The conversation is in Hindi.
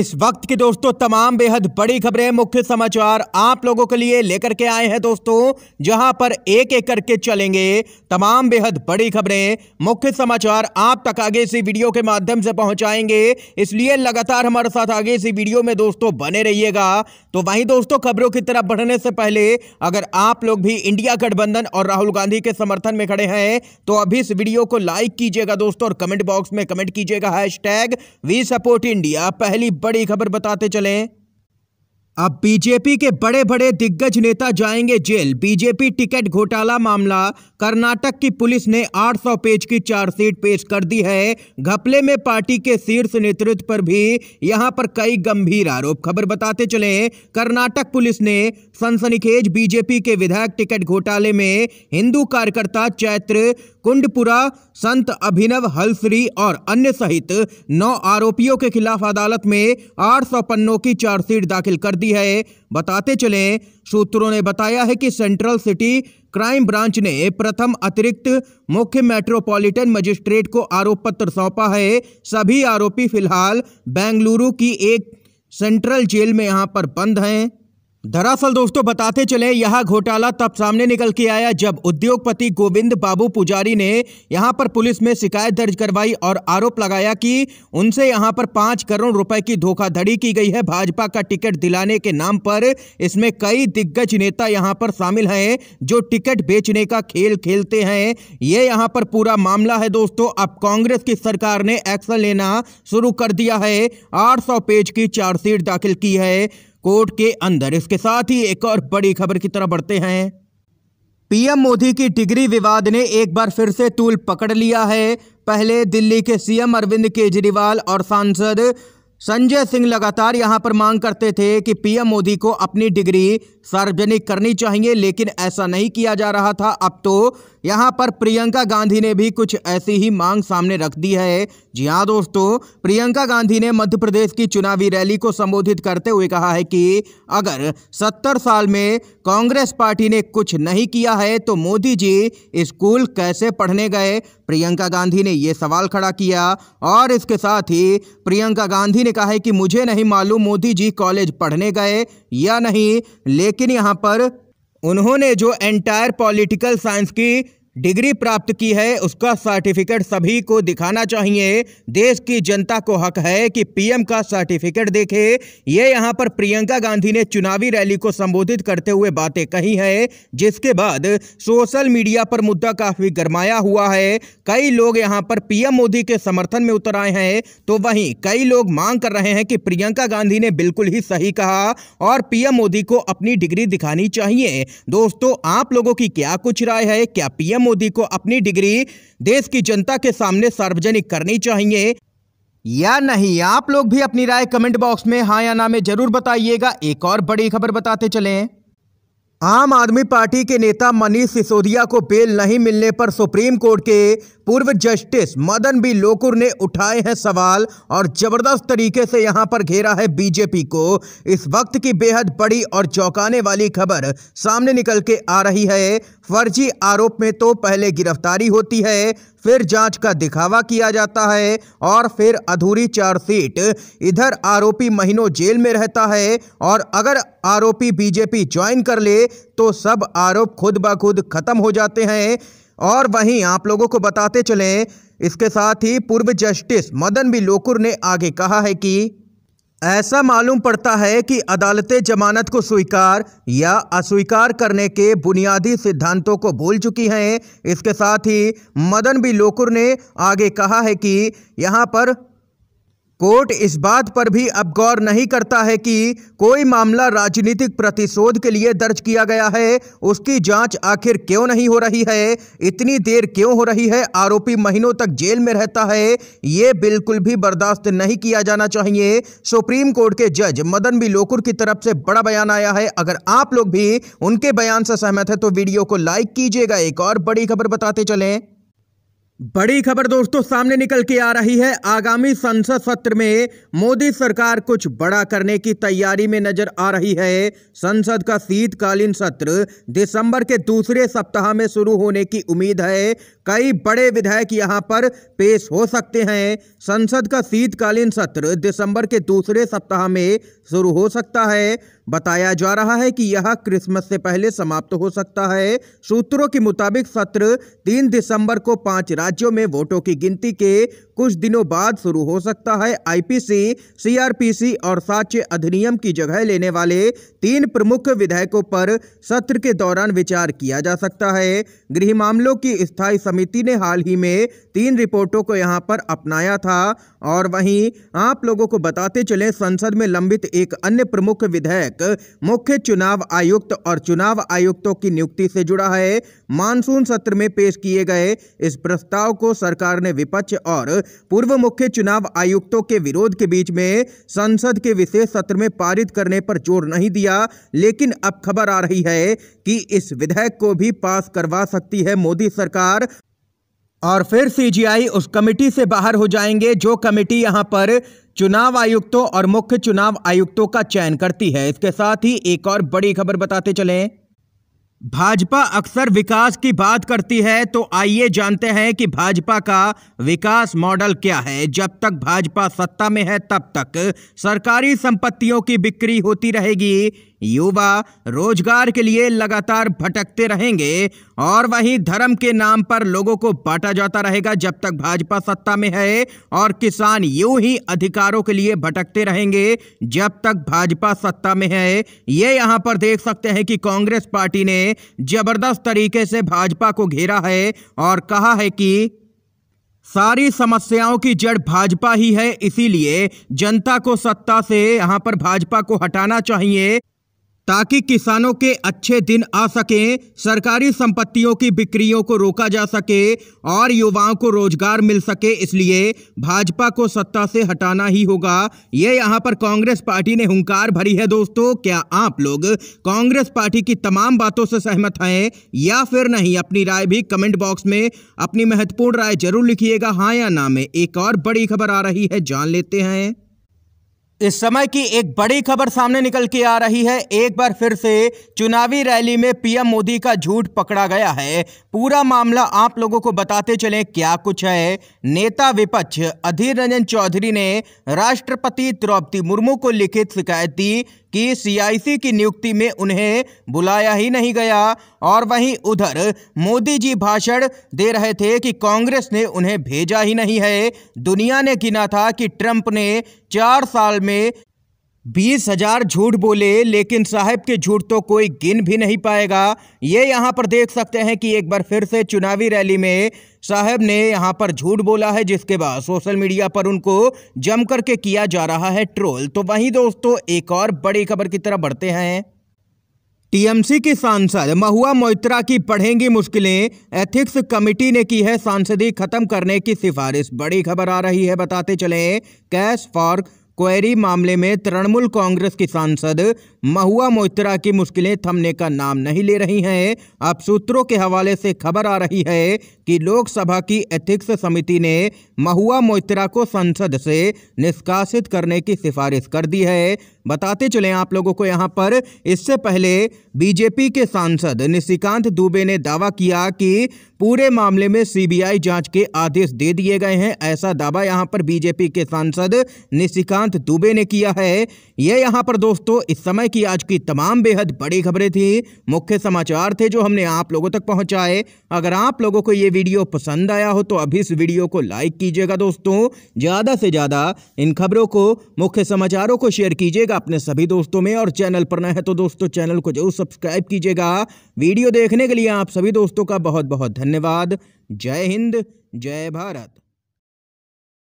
इस वक्त की दोस्तों तमाम बेहद बड़ी खबरें मुख्य समाचार आप लोगों के लिए लेकर के आए हैं दोस्तों जहां पर एक एक करके चलेंगे तमाम बेहद बड़ी खबरें मुख्य समाचार आप तक आगे इसी वीडियो के माध्यम से पहुंचाएंगे इसलिए लगातार हमारे साथ आगे इसी वीडियो में दोस्तों बने रहिएगा तो वहीं दोस्तों खबरों की तरफ बढ़ने से पहले अगर आप लोग भी इंडिया गठबंधन और राहुल गांधी के समर्थन में खड़े हैं तो अभी इस वीडियो को लाइक कीजिएगा दोस्तों और कमेंट बॉक्स में कमेंट कीजिएगा hashtag we support India पहली बड़ी खबर बताते चलें अब बीजेपी के बड़े बड़े दिग्गज नेता जाएंगे जेल बीजेपी टिकट घोटाला मामला कर्नाटक की पुलिस ने 800 पेज की चार्जशीट पेश कर दी है घपले में पार्टी के शीर्ष नेतृत्व पर भी यहां पर कई गंभीर आरोप खबर बताते चले कर्नाटक पुलिस ने सनसनीखेज बीजेपी के विधायक टिकट घोटाले में हिंदू कार्यकर्ता चैत्र कुंडपुरा संत अभिनव हलसरी और अन्य सहित नौ आरोपियों के खिलाफ अदालत में आठ पन्नों की चार्जशीट दाखिल कर सकती है बताते चले सूत्रों ने बताया है कि सेंट्रल सिटी क्राइम ब्रांच ने प्रथम अतिरिक्त मुख्य मेट्रोपॉलिटन मजिस्ट्रेट को आरोप पत्र सौंपा है सभी आरोपी फिलहाल बेंगलुरु की एक सेंट्रल जेल में यहां पर बंद हैं दरअसल दोस्तों बताते चले यह घोटाला तब सामने निकल के आया जब उद्योगपति गोविंद बाबू पुजारी ने यहां पर पुलिस में शिकायत दर्ज करवाई और आरोप लगाया कि उनसे यहां पर पांच करोड़ रुपए की धोखाधड़ी की गई है भाजपा का टिकट दिलाने के नाम पर इसमें कई दिग्गज नेता यहां पर शामिल हैं जो टिकट बेचने का खेल खेलते हैं ये यहाँ पर पूरा मामला है दोस्तों अब कांग्रेस की सरकार ने एक्शन लेना शुरू कर दिया है आठ पेज की चार्जशीट दाखिल की है कोर्ट के अंदर इसके साथ ही एक और बड़ी खबर की तरफ बढ़ते हैं पीएम मोदी की डिग्री विवाद ने एक बार फिर से तूल पकड़ लिया है पहले दिल्ली के सीएम अरविंद केजरीवाल और सांसद संजय सिंह लगातार यहां पर मांग करते थे कि पीएम मोदी को अपनी डिग्री सार्वजनिक करनी चाहिए लेकिन ऐसा नहीं किया जा रहा था अब तो यहां पर प्रियंका गांधी ने भी कुछ ऐसी ही मांग सामने रख दी है जी हां दोस्तों प्रियंका गांधी ने मध्य प्रदेश की चुनावी रैली को संबोधित करते हुए कहा है कि अगर सत्तर साल में कांग्रेस पार्टी ने कुछ नहीं किया है तो मोदी जी स्कूल कैसे पढ़ने गए प्रियंका गांधी ने यह सवाल खड़ा किया और इसके साथ ही प्रियंका गांधी ने कहा है कि मुझे नहीं मालूम मोदी जी कॉलेज पढ़ने गए या नहीं लेकिन यहां पर उन्होंने जो एंटायर पॉलिटिकल साइंस की डिग्री प्राप्त की है उसका सर्टिफिकेट सभी को दिखाना चाहिए देश की जनता को हक है कि पीएम का सर्टिफिकेट देखे ये यहाँ पर प्रियंका गांधी ने चुनावी रैली को संबोधित करते हुए बातें कही हैं जिसके बाद सोशल मीडिया पर मुद्दा काफ़ी गरमाया हुआ है कई लोग यहाँ पर पीएम मोदी के समर्थन में उतर आए हैं तो वहीं कई लोग मांग कर रहे हैं कि प्रियंका गांधी ने बिल्कुल ही सही कहा और पीएम मोदी को अपनी डिग्री दिखानी चाहिए दोस्तों आप लोगों की क्या कुछ राय है क्या पीएम मोदी को अपनी डिग्री देश की जनता के सामने सार्वजनिक करनी चाहिए या नहीं आप लोग भी अपनी राय कमेंट बॉक्स में हाँ या ना में जरूर बताइएगा एक और बड़ी खबर बताते चलें आम आदमी पार्टी के नेता मनीष सिसोदिया को बेल नहीं मिलने पर सुप्रीम कोर्ट के पूर्व जस्टिस मदन बी लोकुर ने उठाए हैं सवाल और जबरदस्त तरीके से यहां पर घेरा है बीजेपी को इस वक्त की बेहद बड़ी और चौंकाने वाली खबर सामने निकल के आ रही है फर्जी आरोप में तो पहले गिरफ्तारी होती है फिर जांच का दिखावा किया जाता है और फिर अधूरी चार्जशीट इधर आरोपी महीनों जेल में रहता है और अगर आरोपी बीजेपी ज्वाइन कर ले तो सब आरोप खुद ब खुद खत्म हो जाते हैं और वहीं आप लोगों को बताते चलें इसके साथ ही पूर्व जस्टिस मदन बी लोकुर ने आगे कहा है कि ऐसा मालूम पड़ता है कि अदालतें जमानत को स्वीकार या अस्वीकार करने के बुनियादी सिद्धांतों को भूल चुकी हैं इसके साथ ही मदन बी लोकुर ने आगे कहा है कि यहाँ पर कोर्ट इस बात पर भी अब गौर नहीं करता है कि कोई मामला राजनीतिक प्रतिशोध के लिए दर्ज किया गया है उसकी जांच आखिर क्यों नहीं हो रही है इतनी देर क्यों हो रही है आरोपी महीनों तक जेल में रहता है ये बिल्कुल भी बर्दाश्त नहीं किया जाना चाहिए सुप्रीम कोर्ट के जज मदन बी लोकुर की तरफ से बड़ा बयान आया है अगर आप लोग भी उनके बयान से सहमत है तो वीडियो को लाइक कीजिएगा एक और बड़ी खबर बताते चलें बड़ी खबर दोस्तों सामने निकल के आ रही है आगामी संसद सत्र में मोदी सरकार कुछ बड़ा करने की तैयारी में नजर आ रही है संसद का शीतकालीन सत्र दिसंबर के दूसरे सप्ताह में शुरू होने की उम्मीद है कई बड़े विधेयक यहां पर पेश हो सकते हैं संसद का शीतकालीन सत्र दिसंबर के दूसरे सप्ताह में शुरू हो सकता है बताया जा रहा है कि यह क्रिसमस से पहले समाप्त हो सकता है सूत्रों के मुताबिक सत्र तीन दिसंबर को पांच राज्यों में वोटों की गिनती के कुछ दिनों बाद शुरू हो सकता है आईपीसी सीआरपीसी और साच्य अधिनियम की जगह लेने वाले तीन प्रमुख विधेयकों पर सत्र के दौरान विचार किया जा सकता है गृह मामलों की स्थायी समिति ने हाल ही में तीन रिपोर्टों को यहाँ पर अपनाया था और वहीं आप लोगों को बताते चले संसद में लंबित एक अन्य प्रमुख विधेयक तहत मुख्य चुनाव आयुक्त और चुनाव आयुक्तों की नियुक्ति से जुड़ा है मानसून सत्र में पेश किए गए इस प्रस्ताव को सरकार ने विपक्ष और पूर्व मुख्य चुनाव आयुक्तों के विरोध के बीच में संसद के विशेष सत्र में पारित करने पर जोर नहीं दिया लेकिन अब खबर आ रही है कि इस विधेयक को भी पास करवा सकती है मोदी सरकार और फिर सीजीआई उस कमेटी से बाहर हो जाएंगे जो कमेटी यहां पर चुनाव आयुक्तों और मुख्य चुनाव आयुक्तों का चयन करती है इसके साथ ही एक और बड़ी खबर बताते चले भाजपा अक्सर विकास की बात करती है तो आइए जानते हैं कि भाजपा का विकास मॉडल क्या है जब तक भाजपा सत्ता में है तब तक सरकारी संपत्तियों की बिक्री होती रहेगी युवा रोजगार के लिए लगातार भटकते रहेंगे और वहीं धर्म के नाम पर लोगों को बांटा जाता रहेगा जब तक भाजपा सत्ता में है और किसान यूं ही अधिकारों के लिए भटकते रहेंगे जब तक भाजपा सत्ता में है ये यहां पर देख सकते हैं कि कांग्रेस पार्टी ने जबरदस्त तरीके से भाजपा को घेरा है और कहा है कि सारी समस्याओं की जड़ भाजपा ही है इसीलिए जनता को सत्ता से यहां पर भाजपा को हटाना चाहिए ताकि किसानों के अच्छे दिन आ सकें सरकारी संपत्तियों की बिक्रियों को रोका जा सके और युवाओं को रोजगार मिल सके इसलिए भाजपा को सत्ता से हटाना ही होगा ये यहाँ पर कांग्रेस पार्टी ने हुंकार भरी है दोस्तों क्या आप लोग कांग्रेस पार्टी की तमाम बातों से सहमत हैं या फिर नहीं अपनी राय भी कमेंट बॉक्स में अपनी महत्वपूर्ण राय जरूर लिखिएगा हाँ या ना में एक और बड़ी खबर आ रही है जान लेते हैं इस समय की एक बड़ी खबर सामने निकल के आ रही है एक बार फिर से चुनावी रैली में पीएम मोदी का झूठ पकड़ा गया है पूरा मामला आप लोगों को बताते चलें क्या कुछ है नेता विपक्ष अधीर रंजन चौधरी ने राष्ट्रपति द्रौपदी मुर्मू को लिखित शिकायत दी कि सीआईसी की नियुक्ति में उन्हें बुलाया ही नहीं गया और वहीं उधर मोदी जी भाषण दे रहे थे कि कांग्रेस ने उन्हें भेजा ही नहीं है दुनिया ने गिना था कि ट्रंप ने चार साल में बीस हजार झूठ बोले लेकिन साहब के झूठ तो कोई गिन भी नहीं पाएगा ये यहाँ पर देख सकते हैं कि एक बार फिर से चुनावी रैली में साहब ने यहाँ पर झूठ बोला है जिसके बाद सोशल मीडिया पर उनको जम करके किया जा रहा है ट्रोल तो वहीं दोस्तों एक और बड़ी खबर की तरफ बढ़ते हैं टीएमसी की सांसद महुआ मोइत्रा की पढ़ेंगी मुश्किलें एथिक्स कमेटी ने की है सांसदी खत्म करने की सिफारिश बड़ी खबर आ रही है बताते चलें कैश फॉर क्वेरी मामले में तृणमूल कांग्रेस की सांसद महुआ मोहित्रा की मुश्किलें थमने का नाम नहीं ले रही हैं अब सूत्रों के हवाले से खबर आ रही है कि लोकसभा की एथिक्स समिति ने महुआ मोहित्रा को संसद से निष्कासित करने की सिफारिश कर दी है बताते चले आप लोगों को यहाँ पर इससे पहले बीजेपी के सांसद निशिकांत दुबे ने दावा किया कि पूरे मामले में सीबीआई जांच के आदेश दे दिए गए हैं ऐसा दावा यहाँ पर बीजेपी के सांसद निशिकांत दुबे ने किया है यह यहाँ पर दोस्तों इस समय की आज की तमाम बेहद बड़ी खबरें थी मुख्य समाचार थे जो हमने आप लोगों तक पहुंचाए अगर आप लोगों को ये वीडियो पसंद आया हो तो अभी इस वीडियो को लाइक कीजिएगा दोस्तों ज़्यादा से ज़्यादा इन खबरों को मुख्य समाचारों को शेयर कीजिएगा अपने सभी दोस्तों में और चैनल पर न है तो दोस्तों चैनल को जरूर सब्सक्राइब कीजिएगा वीडियो देखने के लिए आप सभी दोस्तों का बहुत बहुत धन्यवाद जय हिंद जय भारत